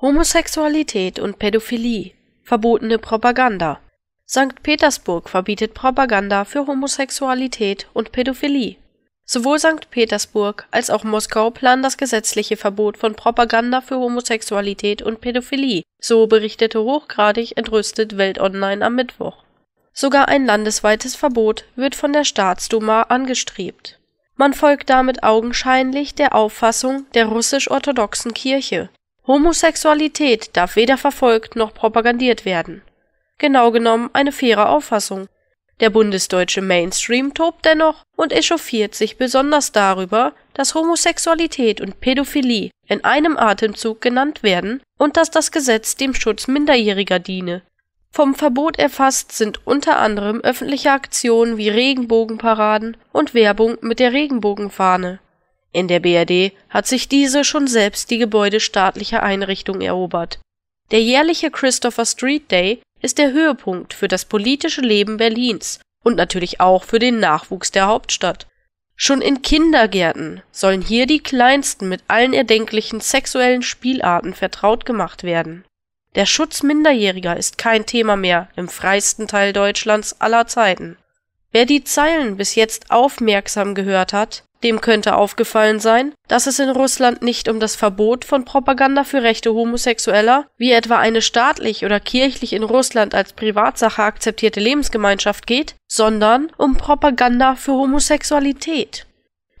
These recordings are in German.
Homosexualität und Pädophilie verbotene Propaganda. Sankt Petersburg verbietet Propaganda für Homosexualität und Pädophilie. Sowohl Sankt Petersburg als auch Moskau planen das gesetzliche Verbot von Propaganda für Homosexualität und Pädophilie, so berichtete hochgradig entrüstet Welt Online am Mittwoch. Sogar ein landesweites Verbot wird von der Staatsduma angestrebt. Man folgt damit augenscheinlich der Auffassung der russisch-orthodoxen Kirche, Homosexualität darf weder verfolgt noch propagandiert werden. Genau genommen eine faire Auffassung. Der bundesdeutsche Mainstream tobt dennoch und echauffiert sich besonders darüber, dass Homosexualität und Pädophilie in einem Atemzug genannt werden und dass das Gesetz dem Schutz Minderjähriger diene. Vom Verbot erfasst sind unter anderem öffentliche Aktionen wie Regenbogenparaden und Werbung mit der Regenbogenfahne. In der BRD hat sich diese schon selbst die Gebäude staatlicher Einrichtungen erobert. Der jährliche Christopher Street Day ist der Höhepunkt für das politische Leben Berlins und natürlich auch für den Nachwuchs der Hauptstadt. Schon in Kindergärten sollen hier die Kleinsten mit allen erdenklichen sexuellen Spielarten vertraut gemacht werden. Der Schutz Minderjähriger ist kein Thema mehr im freisten Teil Deutschlands aller Zeiten. Wer die Zeilen bis jetzt aufmerksam gehört hat, dem könnte aufgefallen sein, dass es in Russland nicht um das Verbot von Propaganda für Rechte Homosexueller, wie etwa eine staatlich oder kirchlich in Russland als Privatsache akzeptierte Lebensgemeinschaft geht, sondern um Propaganda für Homosexualität.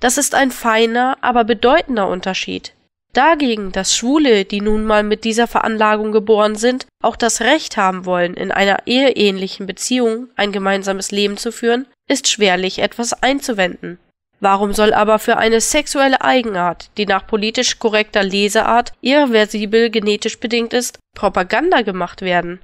Das ist ein feiner, aber bedeutender Unterschied. Dagegen, dass Schwule, die nun mal mit dieser Veranlagung geboren sind, auch das Recht haben wollen, in einer eheähnlichen Beziehung ein gemeinsames Leben zu führen, ist schwerlich etwas einzuwenden. Warum soll aber für eine sexuelle Eigenart, die nach politisch korrekter Leseart irreversibel genetisch bedingt ist, Propaganda gemacht werden?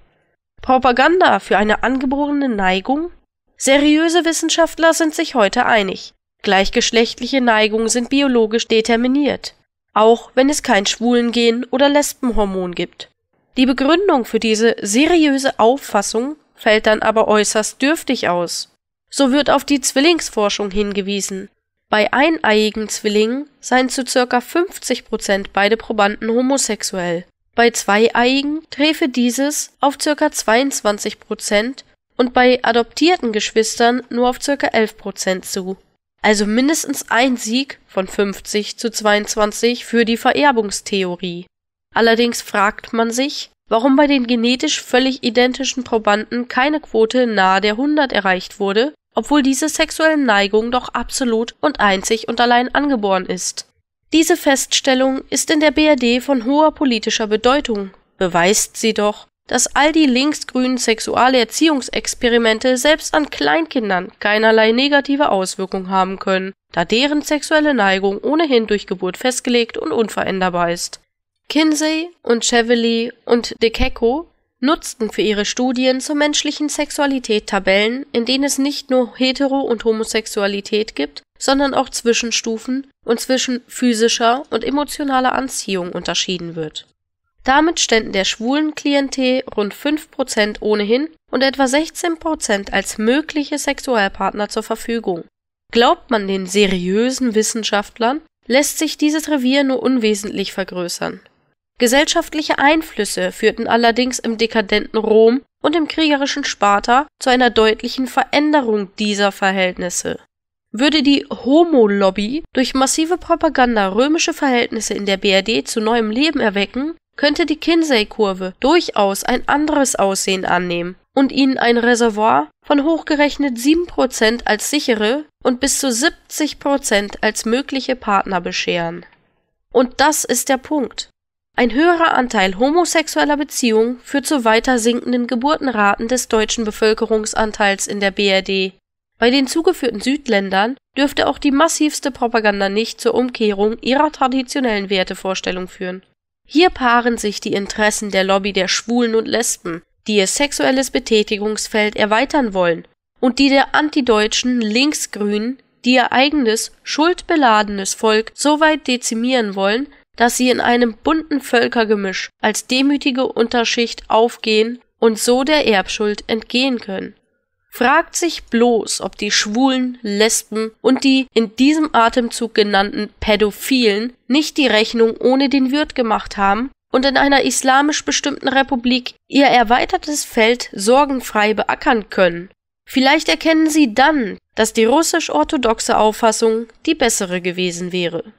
Propaganda für eine angeborene Neigung? Seriöse Wissenschaftler sind sich heute einig. Gleichgeschlechtliche Neigungen sind biologisch determiniert, auch wenn es kein Schwulengehen oder Lesbenhormon gibt. Die Begründung für diese seriöse Auffassung fällt dann aber äußerst dürftig aus. So wird auf die Zwillingsforschung hingewiesen, bei eineiigen Zwillingen seien zu ca. 50 beide Probanden homosexuell, bei zweieiigen träfe dieses auf ca. 22 und bei adoptierten Geschwistern nur auf ca. 11 zu. Also mindestens ein Sieg von 50 zu 22 für die Vererbungstheorie. Allerdings fragt man sich, warum bei den genetisch völlig identischen Probanden keine Quote nahe der 100 erreicht wurde obwohl diese sexuelle Neigung doch absolut und einzig und allein angeboren ist. Diese Feststellung ist in der BRD von hoher politischer Bedeutung, beweist sie doch, dass all die linksgrünen sexuelle Erziehungsexperimente selbst an Kleinkindern keinerlei negative Auswirkungen haben können, da deren sexuelle Neigung ohnehin durch Geburt festgelegt und unveränderbar ist. Kinsey und Chevely und De nutzten für ihre Studien zur menschlichen Sexualität Tabellen, in denen es nicht nur Hetero und Homosexualität gibt, sondern auch Zwischenstufen und zwischen physischer und emotionaler Anziehung unterschieden wird. Damit ständen der schwulen Klientel rund 5 ohnehin und etwa 16 als mögliche Sexualpartner zur Verfügung. Glaubt man den seriösen Wissenschaftlern, lässt sich dieses Revier nur unwesentlich vergrößern Gesellschaftliche Einflüsse führten allerdings im dekadenten Rom und im kriegerischen Sparta zu einer deutlichen Veränderung dieser Verhältnisse. Würde die Homo-Lobby durch massive Propaganda römische Verhältnisse in der BRD zu neuem Leben erwecken, könnte die Kinsey-Kurve durchaus ein anderes Aussehen annehmen und ihnen ein Reservoir von hochgerechnet 7% als sichere und bis zu 70% als mögliche Partner bescheren. Und das ist der Punkt. Ein höherer Anteil homosexueller Beziehungen führt zu weiter sinkenden Geburtenraten des deutschen Bevölkerungsanteils in der BRD. Bei den zugeführten Südländern dürfte auch die massivste Propaganda nicht zur Umkehrung ihrer traditionellen Wertevorstellung führen. Hier paaren sich die Interessen der Lobby der Schwulen und Lesben, die ihr sexuelles Betätigungsfeld erweitern wollen, und die der antideutschen Linksgrünen, die ihr eigenes, schuldbeladenes Volk so weit dezimieren wollen, dass sie in einem bunten Völkergemisch als demütige Unterschicht aufgehen und so der Erbschuld entgehen können. Fragt sich bloß, ob die Schwulen, Lesben und die in diesem Atemzug genannten Pädophilen nicht die Rechnung ohne den Wirt gemacht haben und in einer islamisch bestimmten Republik ihr erweitertes Feld sorgenfrei beackern können. Vielleicht erkennen sie dann, dass die russisch-orthodoxe Auffassung die bessere gewesen wäre.